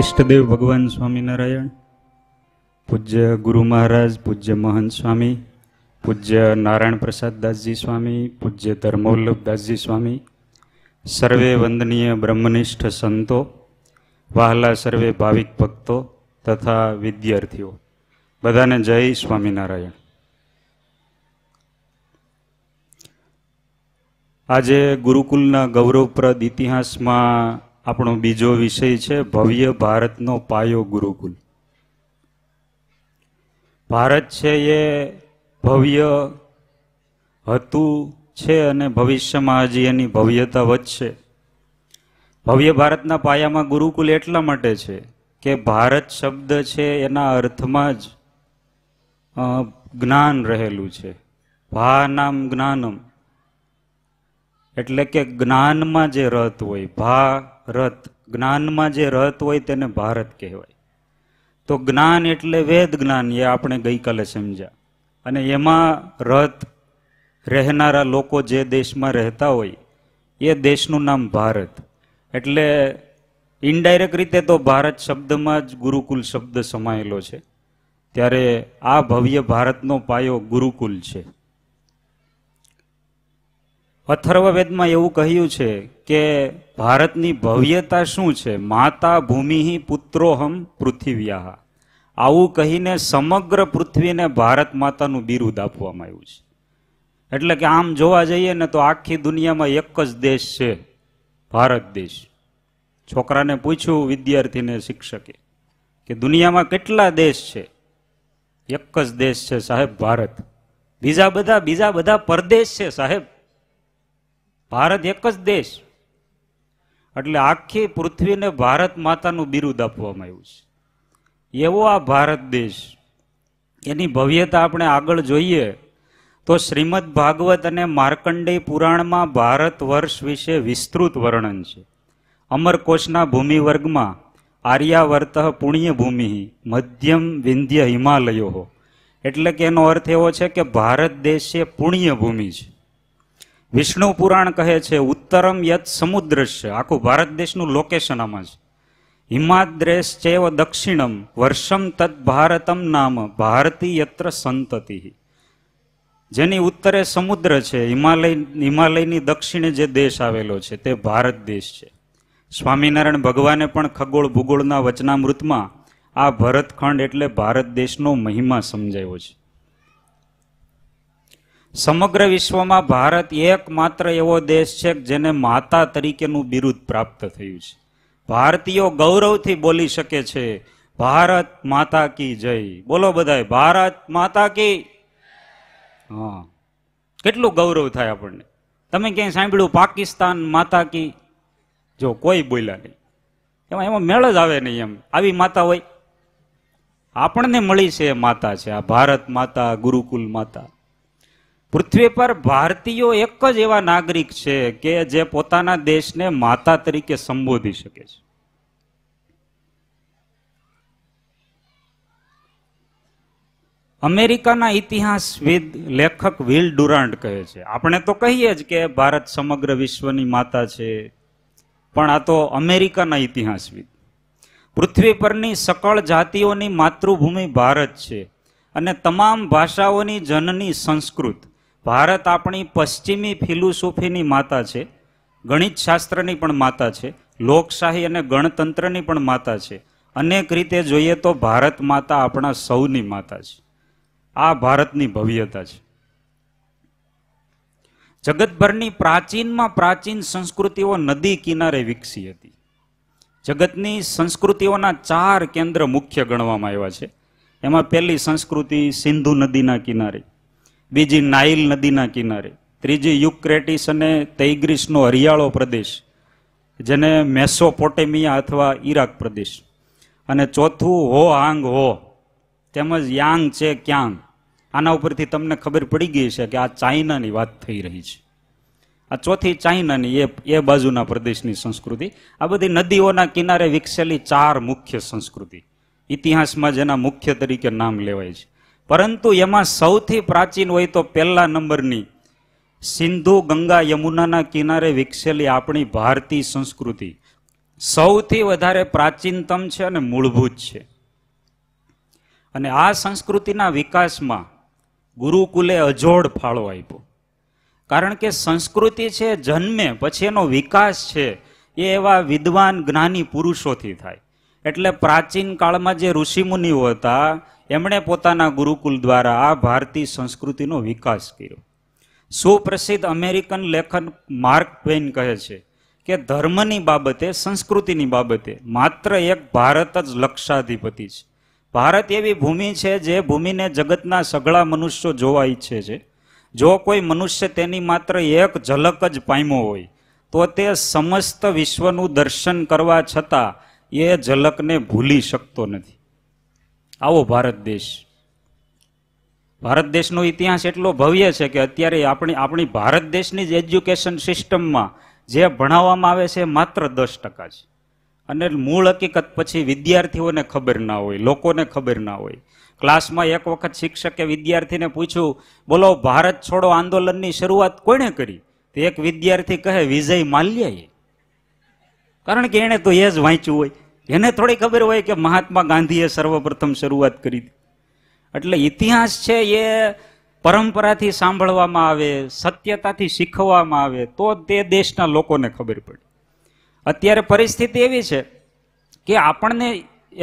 ઈષ્ટદેવ ભગવાન સ્વામિનારાયણ પૂજ્ય ગુરુ મહારાજ પૂજ્ય મહંત સ્વામી પૂજ્ય નારાયણ પ્રસાદ દાસજી સ્વામી પૂજ્ય ધર્મોલ્લભ દાસજી સ્વામી સર્વે વંદનીય બ્રહ્મનિષ્ઠ સંતો વહાલા સર્વે ભાવિક ભક્તો તથા વિદ્યાર્થીઓ બધાને જય સ્વામિનારાયણ આજે ગુરુકુલના ગૌરવપ્રદ ઇતિહાસમાં આપણો બીજો વિષય છે ભવ્ય ભારતનો પાયો ગુરુકુલ ભારત છે એ ભવ્ય હતું છે અને ભવિષ્યમાં હજી એની ભવ્યતા વધશે ભવ્ય ભારતના પાયામાં ગુરુકુલ એટલા માટે છે કે ભારત શબ્દ છે એના અર્થમાં જ જ્ઞાન રહેલું છે ભા નામ જ્ઞાનમ એટલે કે જ્ઞાનમાં જે રત હોય ભા રથ જ્ઞાનમાં જે રથ હોય તેને ભારત કહેવાય તો જ્ઞાન એટલે વેદ જ્ઞાન એ આપણે ગઈકાલે સમજ્યા અને એમાં રથ રહેનારા લોકો જે દેશમાં રહેતા હોય એ દેશનું નામ ભારત એટલે ઇનડાયરેક્ટ રીતે તો ભારત શબ્દમાં જ ગુરુકુલ શબ્દ સમાયેલો છે ત્યારે આ ભવ્ય ભારતનો પાયો ગુરુકુલ છે અથર્વવેદમાં એવું કહ્યું છે કે ભારતની ભવ્યતા શું છે માતા ભૂમિ પુત્રોહમ પૃથ્વ્યા આવું કહીને સમગ્ર પૃથ્વીને ભારત માતાનું બિરુદ આપવામાં આવ્યું છે એટલે કે આમ જોવા જઈએ ને તો આખી દુનિયામાં એક જ દેશ છે ભારત દેશ છોકરાને પૂછ્યું વિદ્યાર્થીને શિક્ષકે કે દુનિયામાં કેટલા દેશ છે એક જ દેશ છે સાહેબ ભારત બીજા બધા બીજા બધા પરદેશ છે સાહેબ ભારત એક જ દેશ એટલે આખી પૃથ્વીને ભારત માતાનું બિરુદ આપવામાં આવ્યું છે એવો આ ભારત દેશ એની ભવ્યતા આપણે આગળ જોઈએ તો શ્રીમદ ભાગવત અને માર્કંડેય પુરાણમાં ભારત વર્ષ વિશે વિસ્તૃત વર્ણન છે અમરકોશના ભૂમિ વર્ગમાં આર્યાવર્ત પુણ્ય ભૂમિ મધ્યમ વિંધ્ય હિમાલયો એટલે કે એનો અર્થ એવો છે કે ભારત દેશ એ પુણ્ય ભૂમિ છે વિષ્ણુ પુરાણ કહે છે ઉત્તરમ યત સમુદ્ર છે આખું ભારત દેશનું લોકેશન આમાં છે હિમાદ્રેશ ચેવ દક્ષિણમ વર્ષમ તદ ભારતમ નામ ભારતીયત્ર સંતતિ જેની ઉત્તરે સમુદ્ર છે હિમાલય હિમાલયની દક્ષિણે જે દેશ આવેલો છે તે ભારત દેશ છે સ્વામિનારાયણ ભગવાને પણ ખગોળ ભૂગોળના વચનામૃતમાં આ ભરતખંડ એટલે ભારત દેશનો મહિમા સમજાયો છે સમગ્ર વિશ્વમાં ભારત એકમાત્ર એવો દેશ છે જેને માતા તરીકેનું બિરુદ પ્રાપ્ત થયું છે ભારતીયો ગૌરવથી બોલી શકે છે ભારત માતા કી જય બોલો બધાય ભારત માતા કી હા કેટલું ગૌરવ થાય આપણને તમે ક્યાંય સાંભળ્યું પાકિસ્તાન માતા કી જો કોઈ બોલ્યા નહીં એમાં એમાં મેળ જ આવે નહીં એમ આવી માતા હોય આપણને મળી છે માતા છે આ ભારત માતા ગુરુકુલ માતા પૃથ્વી પર ભારતીયો એક જ એવા નાગરિક છે કે જે પોતાના દેશને માતા તરીકે સંબોધી શકે છે અમેરિકાના ઇતિહાસવિદ લેખક વિલ ડુરાન્ડ કહે છે આપણે તો કહીએ જ કે ભારત સમગ્ર વિશ્વની માતા છે પણ આ તો અમેરિકાના ઇતિહાસવિદ પૃથ્વી પરની સકળ જાતિઓની માતૃભૂમિ ભારત છે અને તમામ ભાષાઓની જનની સંસ્કૃત ભારત આપણી પશ્ચિમી ફિલોસોફીની માતા છે ગણિત શાસ્ત્રની પણ માતા છે લોકશાહી અને ગણતંત્રની પણ માતા છે અનેક રીતે જોઈએ તો ભારત માતા આપણા સૌની માતા છે આ ભારતની ભવ્યતા છે જગતભરની પ્રાચીનમાં પ્રાચીન સંસ્કૃતિઓ નદી કિનારે વિકસી હતી જગતની સંસ્કૃતિઓના ચાર કેન્દ્ર મુખ્ય ગણવામાં આવ્યા છે એમાં પહેલી સંસ્કૃતિ સિંધુ નદીના કિનારે બીજી નાઇલ નદીના કિનારે ત્રીજી યુક્રેટિસ અને તૈગ્રીસનો હરિયાળો પ્રદેશ જેને મેસોપોટેમિયા અથવા ઈરાક પ્રદેશ અને ચોથું હો હાંગ હો તેમજ યાંગ છે ક્યાંગ આના ઉપરથી તમને ખબર પડી ગઈ છે કે આ ચાઇનાની વાત થઈ રહી છે આ ચોથી ચાઇનાની એ એ બાજુના પ્રદેશની સંસ્કૃતિ આ બધી નદીઓના કિનારે વિકસેલી ચાર મુખ્ય સંસ્કૃતિ ઇતિહાસમાં જેના મુખ્ય તરીકે નામ લેવાય છે પરંતુ એમાં સૌથી પ્રાચીન હોય તો પહેલા નંબરની સિંધુ ગંગા યમુનાના કિનારે વિકસેલી આપણી ભારતીય સંસ્કૃતિ સૌથી વધારે પ્રાચીનતમ છે અને મૂળભૂત છે અને આ સંસ્કૃતિના વિકાસમાં ગુરુકુલે અજોડ ફાળો આપ્યો કારણ કે સંસ્કૃતિ છે જન્મે પછી એનો વિકાસ છે એ એવા વિદ્વાન જ્ઞાની પુરુષોથી થાય એટલે પ્રાચીન કાળમાં જે ઋષિમુનિઓ હતા એમણે પોતાના ગુરુકુલ દ્વારા આ ભારતીય સંસ્કૃતિનો વિકાસ કર્યો સુપ્રસિદ્ધ અમેરિકન લેખન માર્ક ટ્વેન કહે છે કે ધર્મની બાબતે સંસ્કૃતિની બાબતે માત્ર એક ભારત જ લક્ષાધિપતિ છે ભારત એવી ભૂમિ છે જે ભૂમિને જગતના સઘળા મનુષ્યો જોવા ઈચ્છે છે જો કોઈ મનુષ્ય તેની માત્ર એક ઝલક જ પામ્યો હોય તો તે સમસ્ત વિશ્વનું દર્શન કરવા છતાં એ ઝલકને ભૂલી શકતો નથી આવો ભારત દેશ ભારત દેશનો ઇતિહાસ એટલો ભવ્ય છે કે અત્યારે આપણી આપણી ભારત દેશની જ એજ્યુકેશન સિસ્ટમમાં જે ભણાવવામાં આવે છે માત્ર દસ ટકા છે અને મૂળ હકીકત પછી વિદ્યાર્થીઓને ખબર ના હોય લોકોને ખબર ના હોય ક્લાસમાં એક વખત શિક્ષકે વિદ્યાર્થીને પૂછ્યું બોલો ભારત છોડો આંદોલનની શરૂઆત કોણે કરી તો એક વિદ્યાર્થી કહે વિજય માલ્યાએ કારણ કે એણે તો એ જ વાંચ્યું હોય એને થોડી ખબર હોય કે મહાત્મા ગાંધીએ સર્વપ્રથમ શરૂઆત કરી એટલે ઇતિહાસ છે એ પરંપરાથી સાંભળવામાં આવે સત્યતાથી શીખવવામાં આવે તો તે દેશના લોકોને ખબર પડે અત્યારે પરિસ્થિતિ એવી છે કે આપણને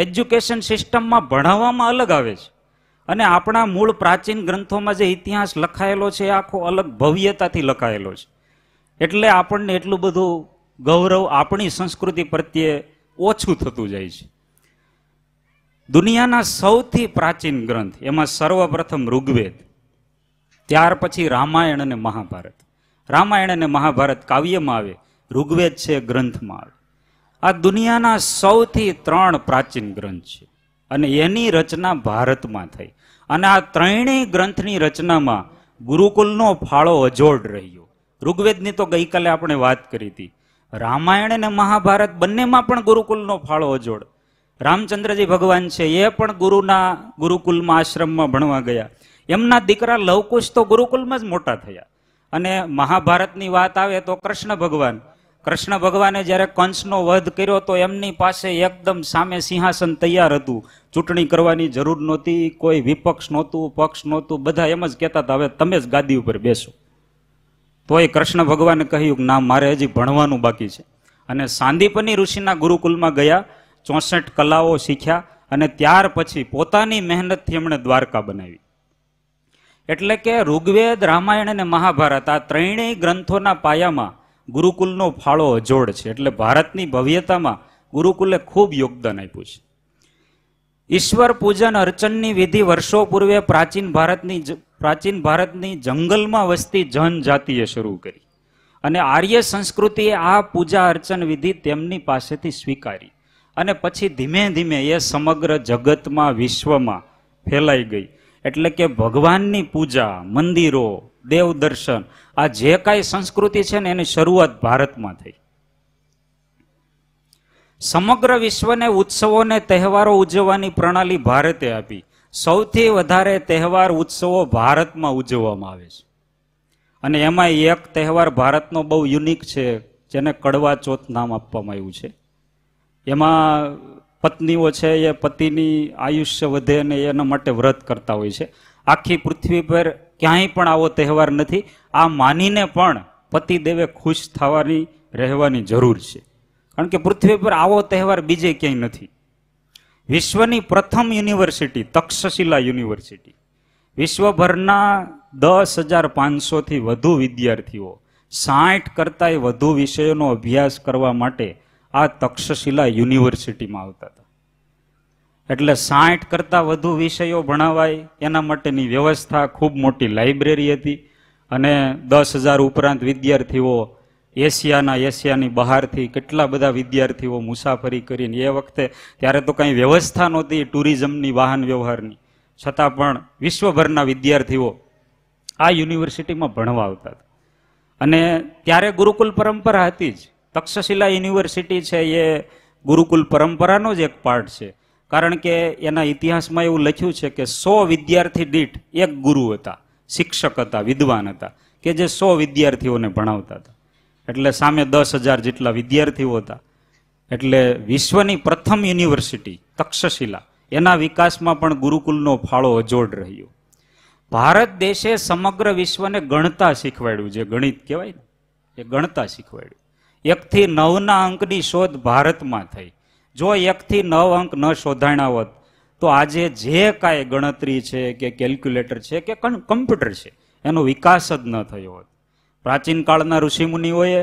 એજ્યુકેશન સિસ્ટમમાં ભણાવવામાં અલગ આવે છે અને આપણા મૂળ પ્રાચીન ગ્રંથોમાં જે ઇતિહાસ લખાયેલો છે એ આખો અલગ ભવ્યતાથી લખાયેલો છે એટલે આપણને એટલું બધું ગૌરવ આપણી સંસ્કૃતિ પ્રત્યે ઓછું થતું જાય છે દુનિયાના સૌથી પ્રાચીન ગ્રંથ એમાં સર્વપ્રથમ ઋગ્વેદ ત્યાર પછી રામાયણ અને મહાભારત રામાયણ અને મહાભારત કાવ્યમાં આવે ઋગ્વેદ છે ગ્રંથમાં આવે આ દુનિયાના સૌથી ત્રણ પ્રાચીન ગ્રંથ છે અને એની રચના ભારતમાં થઈ અને આ ત્રણેય ગ્રંથની રચનામાં ગુરુકુલનો ફાળો અજોડ રહ્યો ઋગ્વેદની તો ગઈકાલે આપણે વાત કરી હતી રામાયણ અને મહાભારત બંનેમાં પણ ગુરુકુલનો ફાળો અજોડ રામચંદ્રજી ભગવાન છે એ પણ ગુરુના ગુરુકુલમાં આશ્રમમાં ભણવા ગયા એમના દીકરા લવકુશ તો ગુરુકુલમાં જ મોટા થયા અને મહાભારતની વાત આવે તો કૃષ્ણ ભગવાન કૃષ્ણ ભગવાને જ્યારે કંસનો વધ કર્યો તો એમની પાસે એકદમ સામે સિંહાસન તૈયાર હતું ચૂંટણી કરવાની જરૂર નહોતી કોઈ વિપક્ષ નહોતું પક્ષ નહોતું બધા એમ જ કહેતા હતા હવે તમે જ ગાદી ઉપર બેસો તોય કૃષ્ણ ભગવાને કહ્યું ના મારે હજી ભણવાનું બાકી છે અને સાંદીપની ઋષિના ગુરુકુલમાં ગયા ચોસઠ કલાઓ શીખ્યા અને ત્યાર પછી પોતાની મહેનતથી એમણે દ્વારકા બનાવી એટલે કે ઋગ્વેદ રામાયણ અને મહાભારત આ ત્રણેય ગ્રંથોના પાયામાં ગુરુકુલનો ફાળો અજોડ છે એટલે ભારતની ભવ્યતામાં ગુરુકુલે ખૂબ યોગદાન આપ્યું છે ઈશ્વર પૂજન અર્ચનની વિધિ વર્ષો પૂર્વે પ્રાચીન ભારતની પ્રાચીન ભારતની જંગલમાં વસતી જનજાતિએ શરૂ કરી અને આર્ય સંસ્કૃતિએ આ પૂજા અર્ચન વિધિ તેમની પાસેથી સ્વીકારી અને પછી ધીમે ધીમે એ સમગ્ર જગતમાં વિશ્વમાં ફેલાઈ ગઈ એટલે કે ભગવાનની પૂજા મંદિરો દેવ દર્શન આ જે કાંઈ સંસ્કૃતિ છે ને એની શરૂઆત ભારતમાં થઈ સમગ્ર વિશ્વને ઉત્સવોને તહેવારો ઉજવવાની પ્રણાલી ભારતે આપી સૌથી વધારે તહેવાર ઉત્સવો ભારતમાં ઉજવવામાં આવે છે અને એમાં એક તહેવાર ભારતનો બહુ યુનિક છે જેને કડવા ચોથ નામ આપવામાં આવ્યું છે એમાં પત્નીઓ છે એ પતિની આયુષ્ય વધે અને એના માટે વ્રત કરતા હોય છે આખી પૃથ્વી પર ક્યાંય પણ આવો તહેવાર નથી આ માનીને પણ પતિદેવે ખુશ થવાની રહેવાની જરૂર છે કારણ કે પૃથ્વી પર આવો તહેવાર બીજે ક્યાંય નથી વિશ્વની પ્રથમ યુનિવર્સિટી તક્ષશિલા યુનિવર્સિટી વિશ્વભરના દસ હજાર પાંચસોથી વધુ વિદ્યાર્થીઓ સાઠ કરતાંય વધુ વિષયોનો અભ્યાસ કરવા માટે આ તક્ષશિલા યુનિવર્સિટીમાં આવતા હતા એટલે સાઠ કરતાં વધુ વિષયો ભણાવાય એના માટેની વ્યવસ્થા ખૂબ મોટી લાઇબ્રેરી હતી અને દસ હજાર ઉપરાંત વિદ્યાર્થીઓ એશિયાના એશિયાની બહારથી કેટલા બધા વિદ્યાર્થીઓ મુસાફરી કરીને એ વખતે ત્યારે તો કંઈ વ્યવસ્થા નહોતી ટુરિઝમની વાહન વ્યવહારની છતાં પણ વિશ્વભરના વિદ્યાર્થીઓ આ યુનિવર્સિટીમાં ભણવા આવતા હતા અને ત્યારે ગુરુકુલ પરંપરા હતી જ તક્ષશિલા યુનિવર્સિટી છે એ ગુરુકુલ પરંપરાનો જ એક પાર્ટ છે કારણ કે એના ઇતિહાસમાં એવું લખ્યું છે કે સો વિદ્યાર્થી દીઠ એક ગુરુ હતા શિક્ષક હતા વિદ્વાન હતા કે જે સો વિદ્યાર્થીઓને ભણાવતા હતા એટલે સામે દસ હજાર જેટલા વિદ્યાર્થીઓ હતા એટલે વિશ્વની પ્રથમ યુનિવર્સિટી તક્ષશિલા એના વિકાસમાં પણ ગુરુકુલનો ફાળો અજોડ રહ્યો ભારત દેશે સમગ્ર વિશ્વને ગણતા શીખવાડ્યું જે ગણિત કહેવાય ને એ ગણતા શીખવાડ્યું એકથી નવના અંકની શોધ ભારતમાં થઈ જો એકથી નવ અંક ન શોધાણા હોત તો આજે જે કાંઈ ગણતરી છે કે કેલ્ક્યુલેટર છે કે કમ્પ્યુટર છે એનો વિકાસ જ ન થયો હોત પ્રાચીન કાળના ઋષિમુનિઓએ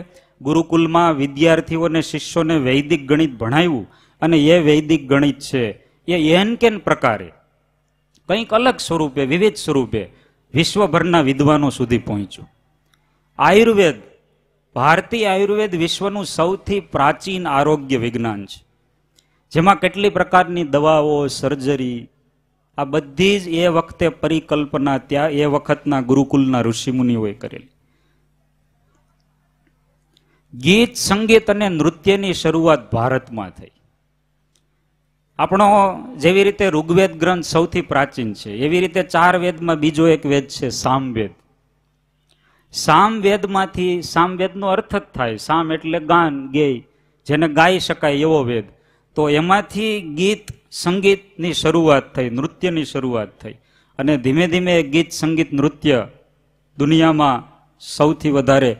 ગુરુકુલમાં વિદ્યાર્થીઓને શિષ્યોને વૈદિક ગણિત ભણાવ્યું અને એ વૈદિક ગણિત છે એ એન કેન પ્રકારે કંઈક અલગ સ્વરૂપે વિવિધ સ્વરૂપે વિશ્વભરના વિદ્વાનો સુધી પહોંચ્યું આયુર્વેદ ભારતીય આયુર્વેદ વિશ્વનું સૌથી પ્રાચીન આરોગ્ય વિજ્ઞાન છે જેમાં કેટલી પ્રકારની દવાઓ સર્જરી આ બધી જ એ વખતે પરિકલ્પના ત્યાં એ વખતના ગુરુકુલના ઋષિમુનિઓએ કરેલી ગીત સંગીત અને નૃત્યની શરૂઆત ભારતમાં થઈ આપણો જેવી રીતે ઋગ્વેદ ગ્રંથ સૌથી પ્રાચીન છે એવી રીતે ચાર વેદમાં બીજો એક વેદ છે સામવેદ સામવેદમાંથી સામવેદનો અર્થ જ થાય સામ એટલે ગાન ગેય જેને ગાઈ શકાય એવો વેદ તો એમાંથી ગીત સંગીતની શરૂઆત થઈ નૃત્યની શરૂઆત થઈ અને ધીમે ધીમે ગીત સંગીત નૃત્ય દુનિયામાં સૌથી વધારે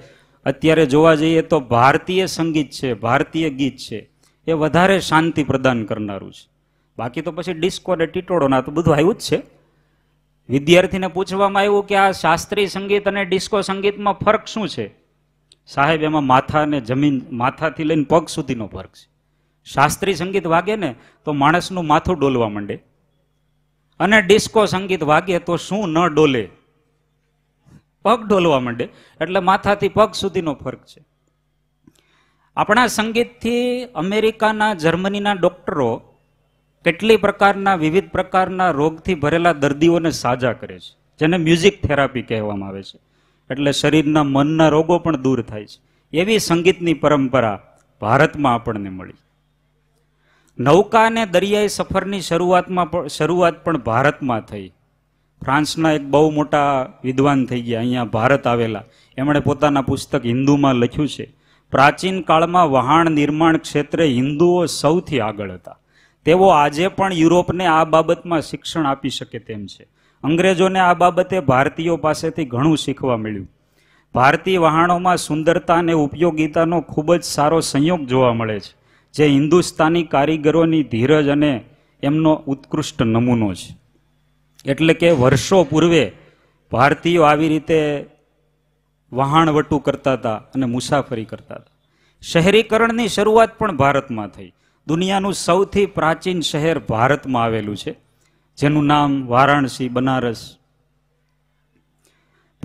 અત્યારે જોવા જઈએ તો ભારતીય સંગીત છે ભારતીય ગીત છે એ વધારે શાંતિ પ્રદાન કરનારું છે બાકી તો પછી ડિસ્કો અને ટીટોળોના તો બધું આવ્યું જ છે વિદ્યાર્થીને પૂછવામાં આવ્યું કે આ શાસ્ત્રીય સંગીત અને ડિસ્કો સંગીતમાં ફરક શું છે સાહેબ એમાં માથા અને જમીન માથાથી લઈને પગ સુધીનો ફરક છે શાસ્ત્રીય સંગીત વાગે ને તો માણસનું માથું ડોલવા માંડે અને ડિસ્કો સંગીત વાગે તો શું ન ડોલે પગ ઢોલવા માંડે એટલે માથાથી પગ સુધીનો ફર્ક છે આપણા સંગીતથી અમેરિકાના જર્મનીના ડૉક્ટરો કેટલી પ્રકારના વિવિધ પ્રકારના રોગથી ભરેલા દર્દીઓને સાજા કરે છે જેને મ્યુઝિક થેરાપી કહેવામાં આવે છે એટલે શરીરના મનના રોગો પણ દૂર થાય છે એવી સંગીતની પરંપરા ભારતમાં આપણને મળી નૌકા અને દરિયાઈ સફરની શરૂઆતમાં શરૂઆત પણ ભારતમાં થઈ ફ્રાન્સના એક બહુ મોટા વિદ્વાન થઈ ગયા અહીંયા ભારત આવેલા એમણે પોતાના પુસ્તક હિન્દુમાં લખ્યું છે પ્રાચીન કાળમાં વહાણ નિર્માણ ક્ષેત્રે હિન્દુઓ સૌથી આગળ હતા તેઓ આજે પણ યુરોપને આ બાબતમાં શિક્ષણ આપી શકે તેમ છે અંગ્રેજોને આ બાબતે ભારતીયો પાસેથી ઘણું શીખવા મળ્યું ભારતીય વહાણોમાં સુંદરતા અને ઉપયોગીતાનો ખૂબ જ સારો સંયોગ જોવા મળે છે જે હિન્દુસ્તાની કારીગરોની ધીરજ અને એમનો ઉત્કૃષ્ટ નમૂનો છે એટલે કે વર્ષો પૂર્વે ભારતીયો આવી રીતે વહાણવટું કરતા હતા અને મુસાફરી કરતા હતા શહેરીકરણની શરૂઆત પણ ભારતમાં થઈ દુનિયાનું સૌથી પ્રાચીન શહેર ભારતમાં આવેલું છે જેનું નામ વારાણસી બનારસ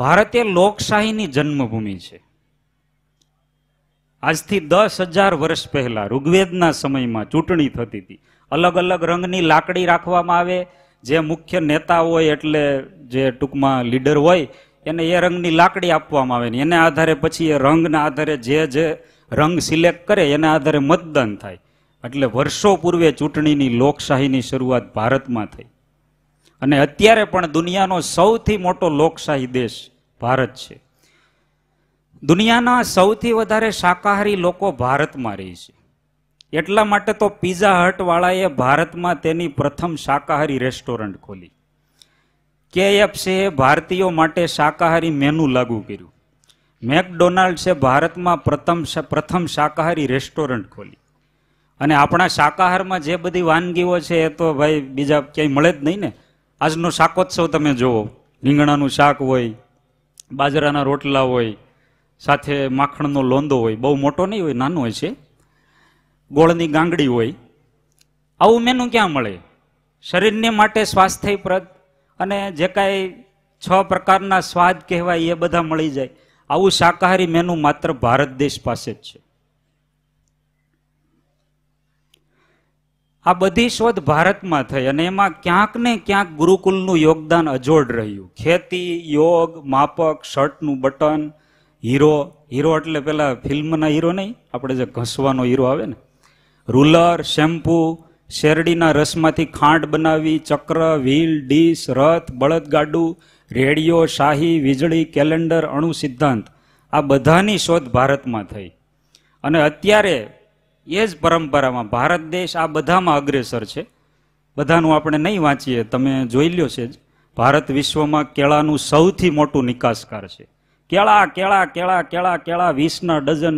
ભારત એ લોકશાહીની જન્મભૂમિ છે આજથી દસ હજાર વર્ષ પહેલા ઋગ્વેદના સમયમાં ચૂંટણી થતી હતી અલગ અલગ રંગની લાકડી રાખવામાં આવે જે મુખ્ય નેતા હોય એટલે જે ટૂંકમાં લીડર હોય એને એ રંગની લાકડી આપવામાં આવે ને એને આધારે પછી એ રંગના આધારે જે જે રંગ સિલેક્ટ કરે એના આધારે મતદાન થાય એટલે વર્ષો પૂર્વે ચૂંટણીની લોકશાહીની શરૂઆત ભારતમાં થઈ અને અત્યારે પણ દુનિયાનો સૌથી મોટો લોકશાહી દેશ ભારત છે દુનિયાના સૌથી વધારે શાકાહારી લોકો ભારતમાં રહે છે એટલા માટે તો પીઝા હટવાળાએ ભારતમાં તેની પ્રથમ શાકાહારી રેસ્ટોરન્ટ ખોલી કેએફસીએ ભારતીયો માટે શાકાહારી મેનુ લાગુ કર્યું મેકડોનાલ્ડ્સે ભારતમાં પ્રથમ પ્રથમ શાકાહારી રેસ્ટોરન્ટ ખોલી અને આપણા શાકાહારમાં જે બધી વાનગીઓ છે એ તો ભાઈ બીજા ક્યાંય મળે જ નહીં ને આજનો શાકોત્સવ તમે જુઓ રીંગણાનું શાક હોય બાજરાના રોટલા હોય સાથે માખણનો લોંદો હોય બહુ મોટો નહીં હોય નાનો હોય છે ગોળની ગાંગડી હોય આવું મેનું ક્યાં મળે શરીરને માટે સ્વાસ્થ્યપ્રદ અને જે કાંઈ છ પ્રકારના સ્વાદ કહેવાય એ બધા મળી જાય આવું શાકાહારી મેનુ માત્ર ભારત દેશ પાસે જ છે આ બધી શોધ ભારતમાં થઈ અને એમાં ક્યાંક ને ક્યાંક ગુરુકુલનું યોગદાન અજોડ રહ્યું ખેતી યોગ માપક શર્ટનું બટન હીરો હીરો એટલે પેલા ફિલ્મના હીરો નહીં આપણે જે ઘસવાનો હીરો આવે ને રૂલર શેમ્પૂ શેરડીના રસમાંથી ખાંડ બનાવી ચક્ર વ્હીલ ડીશ રથ બળદગાડું રેડિયો શાહી વીજળી કેલેન્ડર અણુ સિદ્ધાંત આ બધાની શોધ ભારતમાં થઈ અને અત્યારે એ જ પરંપરામાં ભારત દેશ આ બધામાં અગ્રેસર છે બધાનું આપણે નહીં વાંચીએ તમે જોઈ લ્યો છે જ ભારત વિશ્વમાં કેળાનું સૌથી મોટું નિકાસકાર છે કેળા કેળા કેળા કેળા કેળા વીસના ડઝન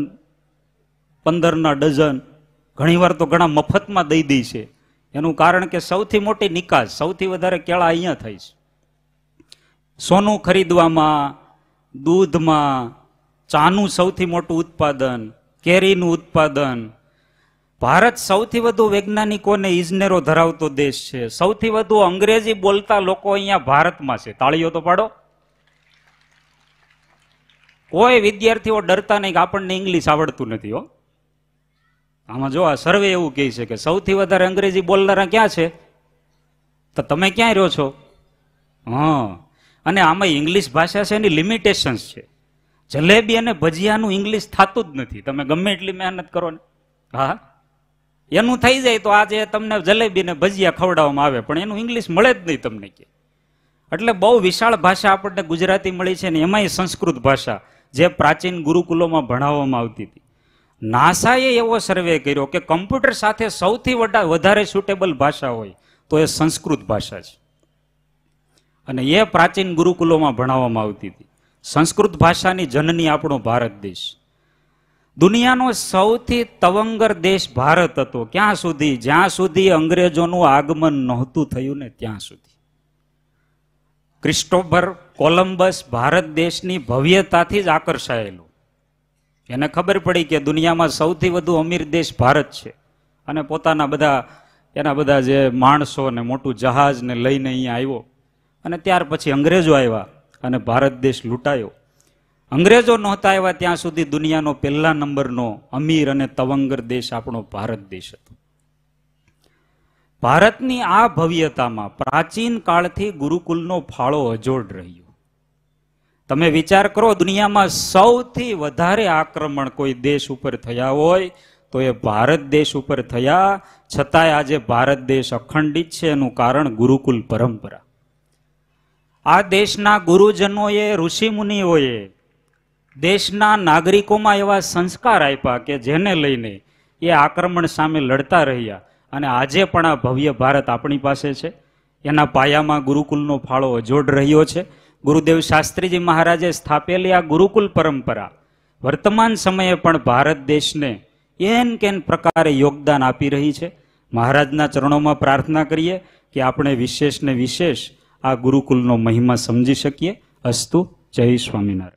પંદરના ડઝન ઘણીવાર તો ઘણા મફતમાં દઈ દે છે એનું કારણ કે સૌથી મોટી નિકાસ સૌથી વધારે કેળા અહીંયા થાય છે સોનું ખરીદવામાં દૂધમાં ચાનું સૌથી મોટું ઉત્પાદન કેરીનું ઉત્પાદન ભારત સૌથી વધુ વૈજ્ઞાનિકોને ઇજનેરો ધરાવતો દેશ છે સૌથી વધુ અંગ્રેજી બોલતા લોકો અહીંયા ભારતમાં છે તાળીઓ તો પાડો કોઈ વિદ્યાર્થીઓ ડરતા નહીં કે આપણને ઇંગ્લિશ આવડતું નથી હો આમાં જો આ સર્વે એવું કહે છે કે સૌથી વધારે અંગ્રેજી બોલનારા ક્યાં છે તો તમે ક્યાં રહ્યો છો હા અને આમાં ઇંગ્લિશ ભાષા છે એની લિમિટેશન્સ છે જલેબી અને ભજીયાનું ઇંગ્લિશ થતું જ નથી તમે ગમે એટલી મહેનત કરો ને હા એનું થઈ જાય તો આજે તમને જલેબી ને ભજીયા ખવડાવવામાં આવે પણ એનું ઇંગ્લિશ મળે જ નહીં તમને કે એટલે બહુ વિશાળ ભાષા આપણને ગુજરાતી મળી છે ને એમાંય સંસ્કૃત ભાષા જે પ્રાચીન ગુરુકુલોમાં ભણાવવામાં આવતી હતી નાસાએ એવો સર્વે કર્યો કે કમ્પ્યુટર સાથે સૌથી વધારે સુટેબલ ભાષા હોય તો એ સંસ્કૃત ભાષા છે અને એ પ્રાચીન ગુરુકુલોમાં ભણાવવામાં આવતી હતી સંસ્કૃત ભાષાની જનની આપણો ભારત દેશ દુનિયાનો સૌથી તવંગર દેશ ભારત હતો ક્યાં સુધી જ્યાં સુધી અંગ્રેજોનું આગમન નહોતું થયું ને ત્યાં સુધી ક્રિસ્ટોફર કોલંબસ ભારત દેશની ભવ્યતાથી જ આકર્ષાયેલું એને ખબર પડી કે દુનિયામાં સૌથી વધુ અમીર દેશ ભારત છે અને પોતાના બધા એના બધા જે માણસો ને મોટું જહાજને લઈને અહીંયા આવ્યો અને ત્યાર પછી અંગ્રેજો આવ્યા અને ભારત દેશ લૂંટાયો અંગ્રેજો નહોતા આવ્યા ત્યાં સુધી દુનિયાનો પહેલા નંબરનો અમીર અને તવંગર દેશ આપણો ભારત દેશ હતો ભારતની આ ભવ્યતામાં પ્રાચીન કાળથી ગુરુકુલનો ફાળો અજોડ રહ્યો તમે વિચાર કરો દુનિયામાં સૌથી વધારે આક્રમણ કોઈ દેશ ઉપર થયા હોય તો એ ભારત દેશ ઉપર થયા છતાંય આજે ભારત દેશ અખંડિત છે એનું કારણ ગુરુકુલ પરંપરા આ દેશના ગુરુજનોએ ઋષિમુનિઓએ દેશના નાગરિકોમાં એવા સંસ્કાર આપ્યા કે જેને લઈને એ આક્રમણ સામે લડતા રહ્યા અને આજે પણ આ ભવ્ય ભારત આપણી પાસે છે એના પાયામાં ગુરુકુલનો ફાળો અજોડ રહ્યો છે ગુરુદેવ શાસ્ત્રીજી મહારાજે સ્થાપેલી આ ગુરુકુલ પરંપરા વર્તમાન સમયે પણ ભારત દેશને એન કેન પ્રકારે યોગદાન આપી રહી છે મહારાજના ચરણોમાં પ્રાર્થના કરીએ કે આપણે વિશેષને વિશેષ આ ગુરુકુલનો મહિમા સમજી શકીએ અસ્તુ જય સ્વામિનારાયણ